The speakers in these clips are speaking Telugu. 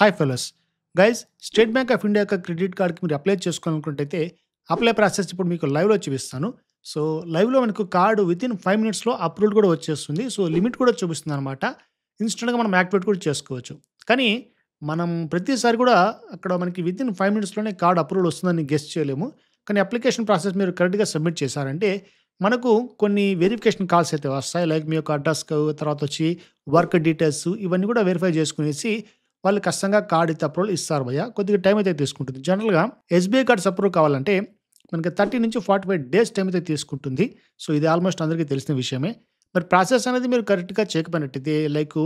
hi fellows guys State Bank of India యొక్క క్రెడిట్ కార్డ్కి మీరు అప్లై చేసుకోవాలనుకుంటే అప్లై ప్రాసెస్ ఇప్పుడు మీకు లైవ్లో చూపిస్తాను సో లైవ్లో మనకు కార్డు విత్ ఇన్ ఫైవ్ మినిట్స్లో అప్రూవల్ కూడా వచ్చేస్తుంది సో లిమిట్ కూడా చూపిస్తుంది అనమాట ఇన్స్టెంట్గా మనం యాక్టివేట్ కూడా చేసుకోవచ్చు కానీ మనం ప్రతిసారి కూడా అక్కడ మనకి విత్ ఇన్ ఫైవ్ మినిట్స్లోనే కార్డు అప్రూవల్ వస్తుందని గెస్ట్ చేయలేము కానీ అప్లికేషన్ ప్రాసెస్ మీరు కరెక్ట్గా సబ్మిట్ చేశారంటే మనకు కొన్ని వెరిఫికేషన్ కాల్స్ అయితే వస్తాయి లైక్ మీ యొక్క అడ్రస్ తర్వాత వచ్చి వర్క్ డీటెయిల్స్ ఇవన్నీ కూడా వెరిఫై చేసుకునేసి వాళ్ళు కష్టంగా కార్డ్ ఇస్తే అప్రూవల్ ఇస్తారు భయ్య కొద్దిగా టైం అయితే తీసుకుంటుంది జనరల్గా ఎస్బీఐ కార్డ్స్ అప్రూవ్ కావాలంటే మనకి థర్టీ నుంచి ఫార్టీ ఫైవ్ డేస్ టైం అయితే తీసుకుంటుంది సో ఇది ఆల్మోస్ట్ అందరికీ తెలిసిన విషయమే మరి ప్రాసెస్ అనేది మీరు కరెక్ట్గా చేయకపోయినట్టయితే లైక్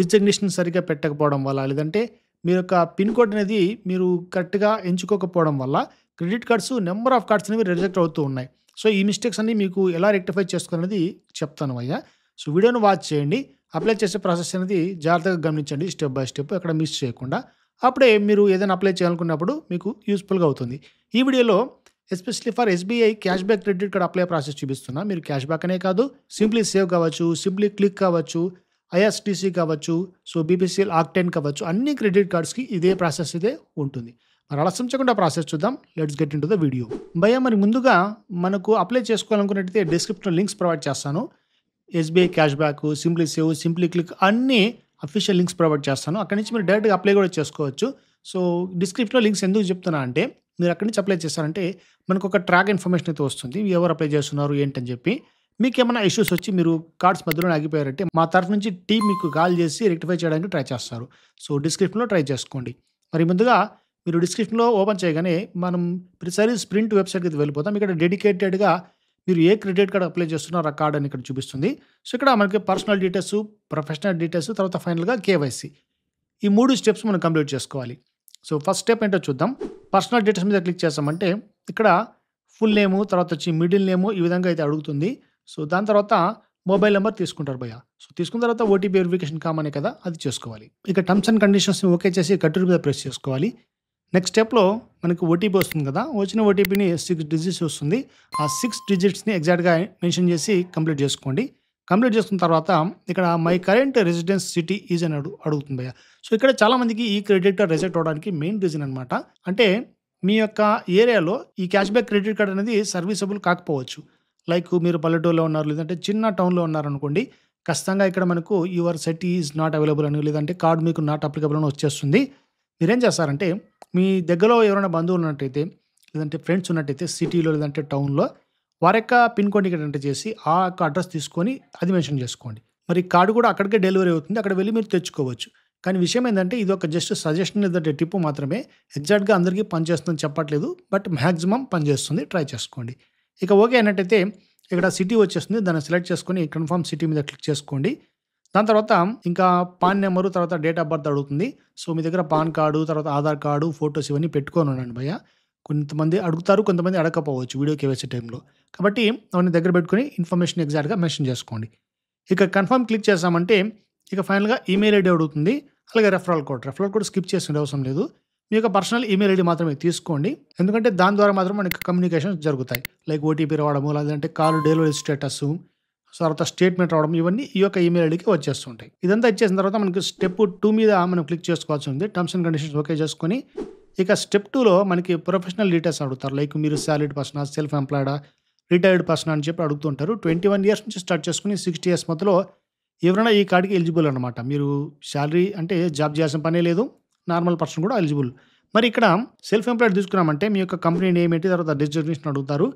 డిజగ్నేషన్ సరిగ్గా పెట్టకపోవడం వల్ల లేదంటే మీ యొక్క పిన్ కోడ్ అనేది మీరు కరెక్ట్గా ఎంచుకోకపోవడం వల్ల credit cards number of cards అనేవి రిజెక్ట్ అవుతూ ఉన్నాయి సో ఈ మిస్టేక్స్ అన్ని మీకు ఎలా రెక్టిఫై చేసుకోవాలనేది చెప్తాను అయ్యా సో వీడియోను వాచ్ చేయండి అప్లై చేసే ప్రాసెస్ అనేది జాగ్రత్తగా గమనించండి స్టెప్ బై స్టెప్ ఎక్కడ మిస్ చేయకుండా అప్పుడే మీరు ఏదైనా అప్లై చేయాలనుకున్నప్పుడు మీకు యూస్ఫుల్గా అవుతుంది ఈ వీడియోలో especially for SBI cash back credit card apply process చూపిస్తున్నా మీరు క్యాష్ బ్యాక్ అనే కాదు సింప్లీ సేవ్ కావచ్చు సింప్లీ క్లిక్ కావచ్చు ఐఎస్టీసీ కావచ్చు సో బీపీసీఎల్ ఆక్టెన్ కావచ్చు అన్ని క్రెడిట్ కార్డ్స్కి ఇదే ప్రాసెస్ ఇదే ఉంటుంది మరి చేయకుండా ప్రాసెస్ చూద్దాం let's get into the video భయ్య మరి ముందుగా మనకు అప్లై చేసుకోవాలనుకున్నట్టయితే డిస్క్రిప్షన్ లింక్స్ ప్రొవైడ్ చేస్తాను SBI cash back simply save simply click అన్ని అఫీషియల్ లింక్స్ ప్రొవైడ్ చేస్తాను అక్కడి నుంచి మీరు డైరెక్ట్గా అప్లై కూడా చేసుకోవచ్చు సో డిస్క్రిప్షన్లో లింక్స్ ఎందుకు చెప్తున్నా అంటే మీరు అక్కడి నుంచి అప్లై చేస్తారంటే మనకు ఒక ట్రాక్ ఇన్ఫర్మేషన్ అయితే వస్తుంది ఎవరు అప్లై చేస్తున్నారు ఏంటని చెప్పి మీకు ఏమైనా ఇష్యూస్ వచ్చి మీరు కార్డ్స్ మధ్యలో ఆగిపోయారంటే మా తరఫు నుంచి టీం మీకు కాల్ చేసి రెక్టిఫై చేయడానికి ట్రై చేస్తారు సో డిస్క్రిప్షన్లో ట్రై చేసుకోండి మరి ముందుగా మీరు డిస్క్రిప్షన్లో ఓపెన్ చేయగానే మనం ప్రతిసారి స్ప్రింట్ వెబ్సైట్కి వెళ్ళిపోతాం ఇక్కడ డెడికేటెడ్గా మీరు ఏ క్రెడిట్ కార్డ్ అప్లై చేస్తున్నారో ఆ కార్డ్ అని ఇక్కడ చూపిస్తుంది సో ఇక్కడ మనకి పర్సనల్ డీటెయిల్స్ ప్రొఫెషనల్ డీటెయిల్స్ తర్వాత ఫైనల్గా కేవైసీ ఈ మూడు స్టెప్స్ మనం కంప్లీట్ చేసుకోవాలి సో ఫస్ట్ స్టెప్ ఏంటో చూద్దాం పర్సనల్ డీటెయిల్స్ మీద క్లిక్ చేస్తామంటే ఇక్కడ ఫుల్ నేము తర్వాత వచ్చి మిడిల్ నేము ఈ విధంగా అయితే అడుగుతుంది సో దాని తర్వాత మొబైల్ నెంబర్ తీసుకుంటారు భయ్య సో తీసుకున్న తర్వాత ఓటీపీ వెరిఫికేషన్ కామనే కదా అది చేసుకోవాలి ఇక టర్మ్స్ అండ్ కండిషన్స్ని ఓకే చేసి కట్టుడు మీద ప్రెస్ చేసుకోవాలి నెక్స్ట్ స్టెప్లో మనకు ఓటీపీ వస్తుంది కదా వచ్చిన ఓటీపీని సిక్స్ డిజిట్స్ వస్తుంది ఆ సిక్స్ డిజిట్స్ని ఎగ్జాక్ట్గా మెన్షన్ చేసి కంప్లీట్ చేసుకోండి కంప్లీట్ చేసుకున్న తర్వాత ఇక్కడ my current residence city is అని అడుగు అడుగుతుంది భయ్య సో ఇక్కడ చాలామందికి ఈ క్రెడిట్ కార్డ్ రిజెక్ట్ అవడానికి మెయిన్ రీజన్ అనమాట అంటే మీ యొక్క ఏరియాలో ఈ క్యాష్ బ్యాక్ క్రెడిట్ కార్డ్ అనేది సర్వీసబుల్ కాకపోవచ్చు లైక్ మీరు పల్లెటూరులో ఉన్నారు లేదంటే చిన్న టౌన్లో ఉన్నారనుకోండి ఖచ్చితంగా ఇక్కడ మనకు your city is not available అని లేదంటే కార్డు మీకు నాట్ అప్లికబుల్ అని వచ్చేస్తుంది మీరేం చేస్తారంటే మీ దగ్గరలో ఎవరైనా బంధువులు ఉన్నట్టయితే లేదంటే ఫ్రెండ్స్ ఉన్నట్టయితే సిటీలో లేదంటే టౌన్లో వారి యొక్క పిన్ కోడ్ ఏంటంటే చేసి ఆ యొక్క అడ్రస్ తీసుకొని అది మెన్షన్ చేసుకోండి మరి కార్డు కూడా అక్కడికే డెలివరీ అవుతుంది అక్కడ వెళ్ళి మీరు తెచ్చుకోవచ్చు కానీ విషయం ఏంటంటే ఇది ఒక జస్ట్ సజెషన్ లేదంటే టిప్పు మాత్రమే ఎగ్జాక్ట్గా అందరికీ పనిచేస్తుందని చెప్పట్లేదు బట్ మ్యాక్సిమం పనిచేస్తుంది ట్రై చేసుకోండి ఇక ఓకే అన్నట్టయితే ఇక్కడ సిటీ వచ్చేస్తుంది దాన్ని సెలెక్ట్ చేసుకొని కన్ఫామ్ సిటీ మీద క్లిక్ చేసుకోండి దాని తర్వాత ఇంకా పాన్ నెంబరు తర్వాత డేట్ ఆఫ్ బర్త్ అడుగుతుంది సో మీ దగ్గర పాన్ కార్డు తర్వాత ఆధార్ కార్డు ఫొటోస్ ఇవన్నీ పెట్టుకొని ఉండండి భయ్య కొంతమంది అడుగుతారు కొంతమంది అడగకపోవచ్చు వీడియో కేవైసీ టైంలో కాబట్టి అవన్నీ దగ్గర పెట్టుకుని ఇన్ఫర్మేషన్ ఎగ్జాక్ట్గా మెన్షన్ చేసుకోండి ఇక కన్ఫర్మ్ క్లిక్ చేసామంటే ఇక ఫైనల్గా ఈమెయిల్ ఐడి అడుగుతుంది అలాగే referral code referral code skip చేసిన అవసరం లేదు మీ యొక్క పర్సనల్ ఈమెయిల్ ఐడి మాత్రమే తీసుకోండి ఎందుకంటే దాని ద్వారా మాత్రం మనకి కమ్యూనికేషన్ జరుగుతాయి లైక్ ఓటీపీ రావడము లేదంటే కాల్ డెలివరీ స్టేటస్ తర్వాత స్టేట్మెంట్ రావడం ఇవన్నీ ఈ యొక్క ఈమెయిల్ ఐడికి వచ్చేస్తుంటాయి ఇదంతా ఇచ్చేసిన తర్వాత మనకి స్టెప్ టూ మీద మనం క్లిక్ చేసుకోవాల్సి ఉంది టర్మ్స్ అండ్ కండిషన్స్ ఓకే చేసుకొని ఇక స్టెప్ టూలో మనకి ప్రొఫెషనల్ డీటెయిల్స్ అడుగుతారు లైక్ మీరు శాలరీడ్ పర్సనా సెల్ఫ్ ఎంప్లాయిడా రిటైర్డ్ పర్సన్ అని చెప్పి అడుగుతుంటారు ట్వంటీ వన్ ఇయర్స్ నుంచి స్టార్ట్ చేసుకుని సిక్స్టీ ఇయర్స్ మధ్యలో ఎవరైనా ఈ కార్డుకి ఎలిజిబుల్ అనమాట మీరు శాలరీ అంటే జాబ్ చేయాల్సిన పనే లేదు నార్మల్ పర్సన్ కూడా ఎలిజిబుల్ మరి ఇక్కడ సెల్ఫ్ ఎంప్లాయిడ్ తీసుకున్నామంటే మీ యొక్క కంపెనీ నేమ్ ఏంటి తర్వాత రిజిస్ట్రేషన్ అడుగుతారు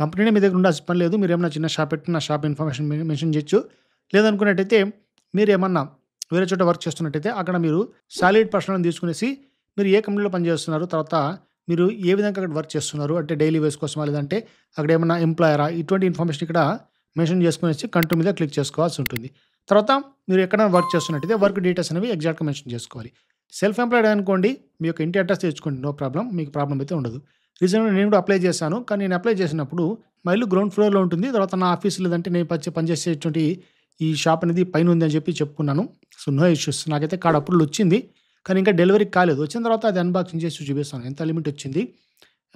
కంపెనీనే మీ దగ్గర అసలు పని లేదు మీరు ఏమన్నా చిన్న షాప్ పెట్టి నా షాప్ ఇన్ఫర్మేషన్ మెన్షన్ చేయొచ్చు లేదనుకున్నట్టయితే మీరు ఏమన్నా వేరే చోట వర్క్ చేస్తున్నట్టయితే అక్కడ మీరు సాలిడ్ పర్సనల్ తీసుకునేసి మీరు ఏ కంపెనీలో పనిచేస్తున్నారు తర్వాత మీరు ఏ విధంగా అక్కడ వర్క్ చేస్తున్నారు అంటే డైలీ వేస్ కోసమా లేదంటే అక్కడ ఏమన్నా ఎంప్లాయరా ఇటువంటి ఇన్ఫర్మేషన్ ఇక్కడ మెన్షన్ చేసుకునేసి కంట్రో మీద క్లిక్ చేసుకోవాల్సి ఉంటుంది తర్వాత మీరు ఎక్కడైనా వర్క్ చేస్తున్నట్టయితే వర్క్ డీటెయిల్స్ అనేవి ఎగ్జాక్ట్గా మెన్షన్ చేసుకోవాలి సెల్ఫ్ ఎంప్లాయిడ్ అనుకోండి మీ యొక్క ఇంటి అడ్రస్ తెచ్చుకోండి నో ప్రాబ్లం మీకు ప్రాబ్లం అయితే ఉండదు రీజన్ నేను కూడా అప్లై చేశాను కానీ నేను అప్లై చేసినప్పుడు మళ్ళీ గ్రౌండ్ ఫ్లోర్లో ఉంటుంది తర్వాత నా ఆఫీస్ లేదంటే నేను పచ్చి పనిచేసేటువంటి ఈ షాప్ అనేది పైన ఉంది అని చెప్పి చెప్పుకున్నాను సో నో ఇష్యూస్ నాకైతే కార్డ్ అప్పుడు వచ్చింది కానీ ఇంకా డెలివరీ కాలేదు వచ్చిన తర్వాత అది అన్బాక్సింగ్ చేసి చూపిస్తాను ఎంత లిమిట్ వచ్చింది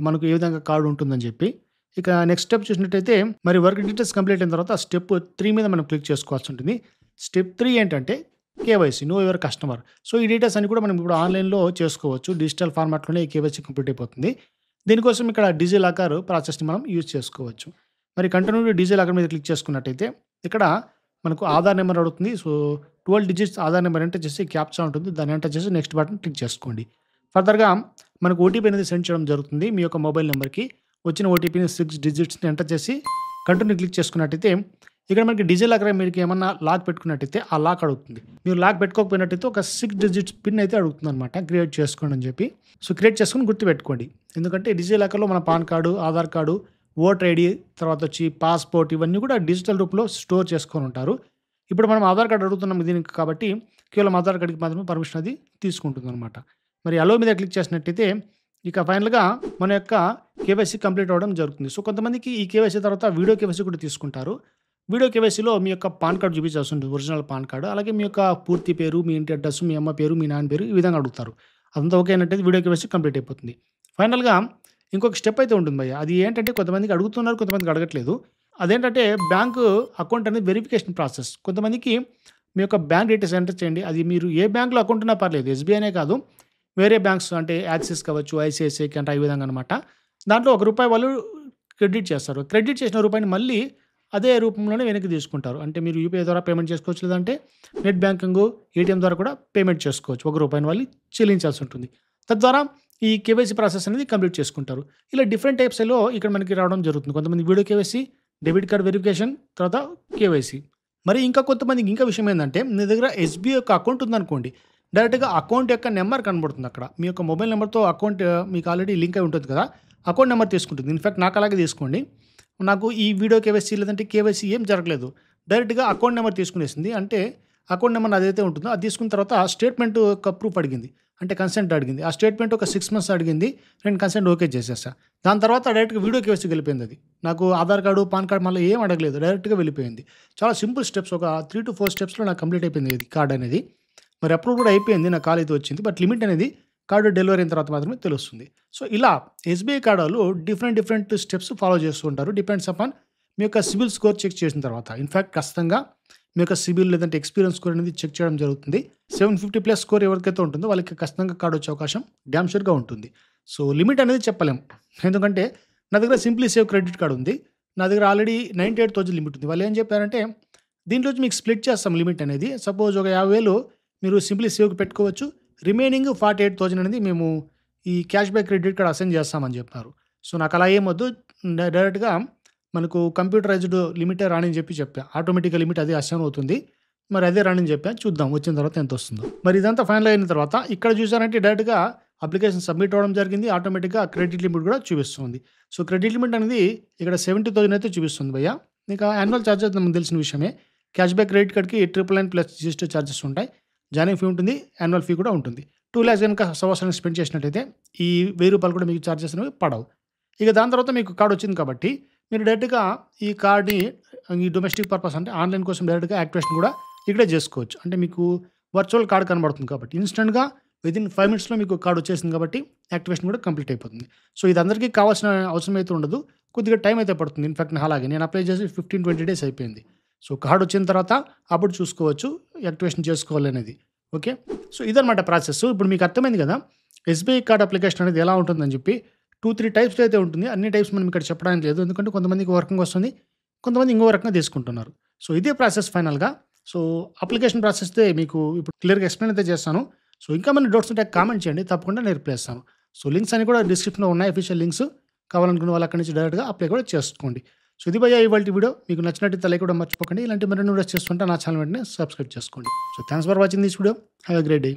మనకు ఏ విధంగా కార్డు ఉంటుందని చెప్పి ఇక నెక్స్ట్ స్టెప్ చూసినట్టయితే మరి వర్క్ డీటెయిల్స్ కంప్లీట్ అయిన తర్వాత స్టెప్ త్రీ మీద మనం క్లిక్ చేసుకోవాల్సి ఉంటుంది స్టెప్ త్రీ ఏంటంటే KYC know your customer so ఈ డీటెయిల్స్ అని కూడా మనం ఇప్పుడు ఆన్లైన్లో చేసుకోవచ్చు డిజిటల్ ఫార్మాట్లోనే ఈ కేవైసీ కంప్లీట్ అయిపోతుంది దీనికోసం ఇక్కడ డీజే లాకర్ ప్రాసెస్ని మనం యూజ్ చేసుకోవచ్చు మరి కంటిన్యూ డీజే లాకర్ మీద క్లిక్ చేసుకున్నట్టయితే ఇక్కడ మనకు ఆధార్ నెంబర్ అడుగుతుంది so twelve digits Aadhaar number enter చేసి క్యాప్చా ఉంటుంది దాన్ని ఎంటర్ చేసి నెక్స్ట్ బటన్ క్లిక్ చేసుకోండి ఫర్దర్గా మనకు ఓటీపీ అనేది సెండ్ చేయడం జరుగుతుంది మీ యొక్క మొబైల్ నెంబర్కి వచ్చిన ఓటీపీని సిక్స్ డిజిట్స్ని ఎంటర్ చేసి కంటిన్యూ క్లిక్ చేసుకున్నట్టయితే ఇక్కడ మనకి డిజిల్ అక్కడ మీకు ఏమన్నా లాక్ పెట్టుకున్నట్టయితే ఆ లాక్ అడుగుతుంది మీరు లాక్ పెట్టుకోకపోయినట్టయితే ఒక సిక్స్ డిజిట్స్ పిన్ అయితే అడుగుతుంది అనమాట క్రియేట్ చేసుకోండి అని చెప్పి సో క్రియేట్ చేసుకుని గుర్తుపెట్టుకోండి ఎందుకంటే డిజిల్ లాకర్లో మన PAN card Aadhaar card voter ID తర్వాత వచ్చి పాస్పోర్ట్ ఇవన్నీ కూడా డిజిటల్ రూపంలో స్టోర్ చేసుకొని ఉంటారు ఇప్పుడు మనం ఆధార్ కార్డు అడుగుతున్నాం దీనికి కాబట్టి కేవలం ఆధార్ కార్డుకి మాత్రమే పర్మిషన్ అది తీసుకుంటుంది అనమాట మరి అలో మీద క్లిక్ చేసినట్టయితే ఇక ఫైనల్గా మన యొక్క కేవైసీ కంప్లీట్ అవ్వడం జరుగుతుంది సో కొంతమందికి ఈ కేవైసీ తర్వాత వీడియో కేవైసీ కూడా తీసుకుంటారు వీడియో కేవైసీలో మీ యొక్క పాన్ కార్డు చూపించాల్సి ఉంటుంది ఒరిజినల్ పాన్ కార్డు అలాగే మీ యొక్క పూర్తి పేరు మీ ఇంటి అడ్రస్ మీ అమ్మ పేరు మీ నాన్న పేరు ఈ విధంగా అడుగుతారు అదంతా ఓకే అయినట్టయితే వీడియో కేవైసీ కంప్లీట్ అయిపోతుంది ఫైనల్గా ఇంకొక స్టెప్ అయితే ఉంటుంది భయ్య అది ఏంటంటే కొంతమందికి అడుగుతున్నారు కొంతమందికి అడగట్లేదు అదేంటంటే బ్యాంకు అకౌంట్ అనేది వెరిఫికేషన్ ప్రాసెస్ కొంతమందికి మీ యొక్క బ్యాంక్ డీటెయిల్స్ ఎంటర్ చేయండి అది మీరు ఏ బ్యాంకులో అకౌంట్ ఉన్నా పర్లేదు ఎస్బీఐనే కాదు వేరే బ్యాంక్స్ అంటే యాక్సిస్ కావచ్చు ఐసిఐసిఐ కంటే ఈ విధంగా అనమాట దాంట్లో ఒక రూపాయి వాళ్ళు క్రెడిట్ చేస్తారు క్రెడిట్ చేసిన రూపాయిని మళ్ళీ అదే రూపంలోనే వెనక్కి తీసుకుంటారు అంటే మీరు యూపీఐ ద్వారా పేమెంట్ చేసుకోవచ్చు లేదంటే నెట్ బ్యాంకింగ్ ఏటీఎం ద్వారా కూడా పేమెంట్ చేసుకోవచ్చు ఒక రూపాయిని వాళ్ళు చెల్లించాల్సి ఉంటుంది తద్వారా ఈ కేవైసీ ప్రాసెస్ అనేది కంప్లీట్ చేసుకుంటారు ఇలా డిఫరెంట్ టైప్స్లో ఇక్కడ మనకి రావడం జరుగుతుంది కొంతమంది video KYC debit card verification తర్వాత కేవైసీ మరి ఇంకా కొంతమందికి ఇంకా విషయం ఏంటంటే మీ దగ్గర ఎస్బీఐ యొక్క అకౌంట్ ఉందనుకోండి డైరెక్ట్గా అకౌంట్ యొక్క నెంబర్ కనబడుతుంది అక్కడ మీ యొక్క మొబైల్ నెంబర్తో అకౌంట్ మీకు ఆల్రెడీ లింక్ అయి ఉంటుంది కదా అకౌంట్ నెంబర్ తీసుకుంటుంది ఇన్ఫ్యాక్ట్ నాకు అలాగే తీసుకోండి నాకు ఈ వీడియో కేవైసీ లేదంటే కేవైసీ ఏం జరగలేదు డైరెక్ట్గా అకౌంట్ నెంబర్ తీసుకునేసింది అంటే అకౌంట్ నెంబర్ అదైతే ఉంటుందో అది తీసుకున్న తర్వాత ఆ స్టేట్మెంట్ ఒక ప్రూఫ్ అడిగింది అంటే కన్సెంట్ అడిగింది ఆ స్టేట్మెంట్ ఒక సిక్స్ మంత్స్ అడిగింది నేను కన్సెంట్ ఓకే చేసేసా దాని తర్వాత డైరెక్ట్గా వీడియో కేవైసీకి వెళ్ళిపోయింది అది నాకు ఆధార్ కార్డు పాన్ కార్డు మళ్ళీ ఏం అడగలేదు డైరెక్ట్గా వెళ్ళిపోయింది చాలా సింపుల్ స్టెప్స్ ఒక త్రీ టు ఫోర్ స్టెప్స్లో నాకు కంప్లీట్ అయిపోయింది ఇది అనేది మరి అప్రూవ్ కూడా అయిపోయింది నా కాల్ అయితే వచ్చింది బట్ లిమిట్ అనేది కార్డు డెలివరీ అయిన తర్వాత మాత్రమే తెలుస్తుంది సో ఇలా ఎస్బీఐ కార్డు వాళ్ళు డిఫరెంట్ డిఫరెంట్ స్టెప్స్ ఫాలో చేస్తూ ఉంటారు డిపెండ్స్ అపాన్ మీ యొక్క సిబిల్ స్కోర్ చెక్ చేసిన తర్వాత ఇన్ఫ్యాక్ట్ ఖచ్చితంగా మీ యొక్క సిబిల్ లేదంటే ఎక్స్పీరియన్స్ స్కోర్ అనేది చెక్ చేయడం జరుగుతుంది సెవెన్ ఫిఫ్టీ ప్లస్ స్కోర్ ఎవరికైతే ఉంటుందో వాళ్ళకి ఖచ్చితంగా కార్డు వచ్చే అవకాశం డ్యామ్ షూర్గా ఉంటుంది సో లిమిట్ అనేది చెప్పలేము ఎందుకంటే నా దగ్గర సింప్లీ సేవ్ క్రెడిట్ కార్డు ఉంది నా దగ్గర already ninety eight thousand limit ఉంది వాళ్ళు ఏం చెప్పారంటే దీంట్లో మీకు స్ప్లిట్ చేస్తాం లిమిట్ అనేది సపోజ్ ఒక యాభై వేలు మీరు సింప్లీ సేవ్కి పెట్టుకోవచ్చు రిమైనింగ్ ఫార్టీ ఎయిట్ థౌజండ్ అనేది మేము ఈ cash back credit card assign చేస్తామని చెప్పారు సో నాకు అలా ఏమొద్దు డైరెక్ట్గా మనకు కంప్యూటరైజ్డ్ లిమిటే రాని చెప్పి చెప్పాను ఆటోమేటిక్గా లిమిట్ అదే అసెండ్ అవుతుంది మరి అదే రాని చెప్పా చూద్దాం వచ్చిన తర్వాత ఎంత వస్తుందో మరి ఇదంతా ఫైనల్ అయిన తర్వాత ఇక్కడ చూసారంటే డైరెక్ట్గా అప్లికేషన్ సబ్మిట్ అవ్వడం జరిగింది ఆటోమేటిక్గా క్రెడిట్ లిమిట్ కూడా చూపిస్తుంది సో క్రెడిట్ లిమిట్ అనేది ఇక్కడ సెవెంటీ థౌసండ్ అయితే చూపిస్తుంది భయ్య ఇంకా యాన్యువల్ ఛార్జెస్ మనకు తెలిసిన విషయమే క్యాష్ బ్యాక్ క్రెడిట్ కార్డ్కి triple nine plus GST charges ఉంటాయి జాయినింగ్ ఫీ ఉంటుంది యాన్యువల్ ఫీ కూడా ఉంటుంది టూ ల్యాక్స్ కనుక సంవత్సరానికి స్పెండ్ చేసినట్టయితే ఈ వెయ్యి రూపాయలు కూడా మీకు చార్జెస్ అనేవి పడవు ఇక దాని తర్వాత మీకు కార్డు వచ్చింది కాబట్టి మీరు డైరెక్ట్గా ఈ కార్డుని ఈ డొమెస్టిక్ పర్పస్ అంటే ఆన్లైన్ కోసం డైరెక్ట్గా యాక్టివేషన్ కూడా ఇక్కడే చేసుకోవచ్చు అంటే మీకు వర్చువల్ కార్డ్ కనబడుతుంది కాబట్టి ఇన్స్టెంట్గా విదిన్ ఫైవ్ మినిట్స్లో మీకు కార్డు వచ్చేసింది కాబట్టి యాక్టివేషన్ కూడా కంప్లీట్ అయిపోతుంది సో ఇది అందరికీ కావాల్సిన అవసరం అయితే ఉండదు కొద్దిగా టైం అయితే పడుతుంది ఇన్ఫాక్ట్ అలాగే నేను అప్లై చేసి ఫిఫ్టీన్ ట్వంటీ డేస్ అయిపోయింది సో కార్డు వచ్చిన తర్వాత అప్పుడు చూసుకోవచ్చు యాక్టివేషన్ చేసుకోవాలి అనేది ఓకే సో ఇదనమాట ప్రాసెస్ ఇప్పుడు మీకు అర్థమైంది కదా ఎస్బీఐ కార్డ్ అప్లికేషన్ అనేది ఎలా ఉంటుందని చెప్పి టూ త్రీ టైప్స్ అయితే ఉంటుంది అన్ని టైప్స్ మనం ఇక్కడ చెప్పడానికి లేదు ఎందుకంటే కొంతమందికి ఒక వస్తుంది కొంతమంది ఇంకో రకంగా తీసుకుంటున్నారు సో ఇదే ప్రాసెస్ ఫైనల్గా సో అప్లికేషన్ ప్రాసెస్ అయితే మీకు ఇప్పుడు క్లియర్గా ఎక్స్ప్లెయిన్ అయితే చేస్తాను సో ఇంకా మన డౌట్స్ ఉంటే కామెంట్ చేయండి తప్పకుండా నేను రిప్లై సో లింక్స్ అన్ని కూడా డిస్క్రిప్షన్లో ఉన్నాయి అఫీషియల్ లింక్స్ కావాలనుకున్న వాళ్ళు అక్కడి నుంచి డైరెక్ట్గా అప్లై కూడా చేసుకోండి సో ఇవాళ వీడియో మీకు నచ్చినట్టు లైక్ కూడా మర్చిపోకండి ఇలాంటి మరిన్ని వీడియోస్ చేస్తుంటే నా ఛానల్ వెంటనే సబ్స్క్రైబ్ చేసుకోండి so thanks for watching this video have a great day